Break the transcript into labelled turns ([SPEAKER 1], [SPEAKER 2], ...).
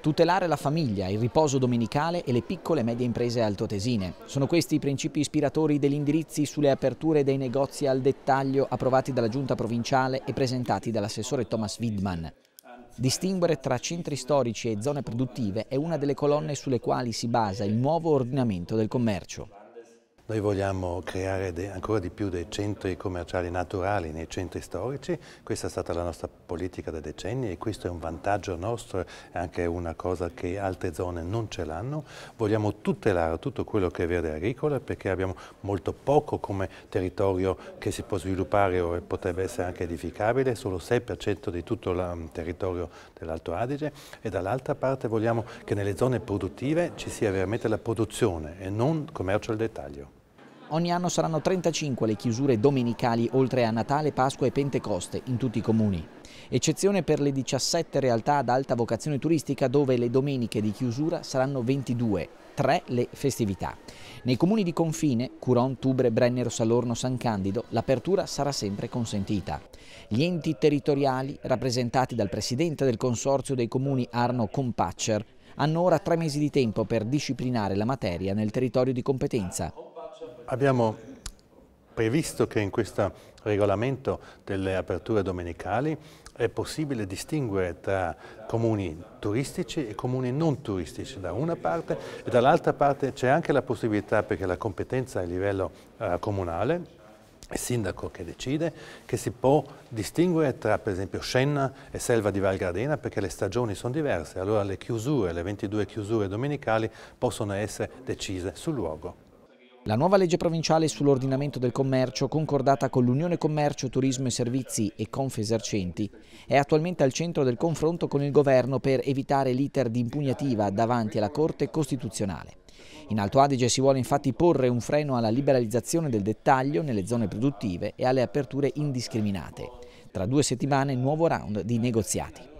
[SPEAKER 1] Tutelare la famiglia, il riposo domenicale e le piccole e medie imprese altoatesine. Sono questi i principi ispiratori degli indirizzi sulle aperture dei negozi al dettaglio approvati dalla Giunta provinciale e presentati dall'assessore Thomas Widman. Distinguere tra centri storici e zone produttive è una delle colonne sulle quali si basa il nuovo ordinamento del commercio.
[SPEAKER 2] Noi vogliamo creare ancora di più dei centri commerciali naturali nei centri storici, questa è stata la nostra politica da decenni e questo è un vantaggio nostro, è anche una cosa che altre zone non ce l'hanno. Vogliamo tutelare tutto quello che è verde agricola perché abbiamo molto poco come territorio che si può sviluppare o potrebbe essere anche edificabile, solo 6% di tutto il mm, territorio dell'Alto Adige e dall'altra parte vogliamo che nelle zone produttive ci sia veramente la produzione e non commercio al
[SPEAKER 1] dettaglio. Ogni anno saranno 35 le chiusure domenicali oltre a Natale, Pasqua e Pentecoste in tutti i comuni. Eccezione per le 17 realtà ad alta vocazione turistica dove le domeniche di chiusura saranno 22, 3 le festività. Nei comuni di confine, Curon, Tubre, Brennero, Salorno, San Candido, l'apertura sarà sempre consentita. Gli enti territoriali, rappresentati dal presidente del Consorzio dei Comuni Arno Compaccer, hanno ora tre mesi di tempo per disciplinare la materia nel territorio di competenza abbiamo
[SPEAKER 2] previsto che in questo regolamento delle aperture domenicali è possibile distinguere tra comuni turistici e comuni non turistici da una parte e dall'altra parte c'è anche la possibilità perché la competenza è a livello eh, comunale è il sindaco che decide, che si può distinguere tra per esempio Scena e Selva di Val Gardena perché le stagioni sono diverse, allora le chiusure, le 22 chiusure domenicali possono essere decise sul luogo.
[SPEAKER 1] La nuova legge provinciale sull'ordinamento del commercio, concordata con l'Unione Commercio, Turismo e Servizi e Confesercenti, è attualmente al centro del confronto con il governo per evitare l'iter di impugnativa davanti alla Corte Costituzionale. In Alto Adige si vuole infatti porre un freno alla liberalizzazione del dettaglio nelle zone produttive e alle aperture indiscriminate. Tra due settimane nuovo round di negoziati.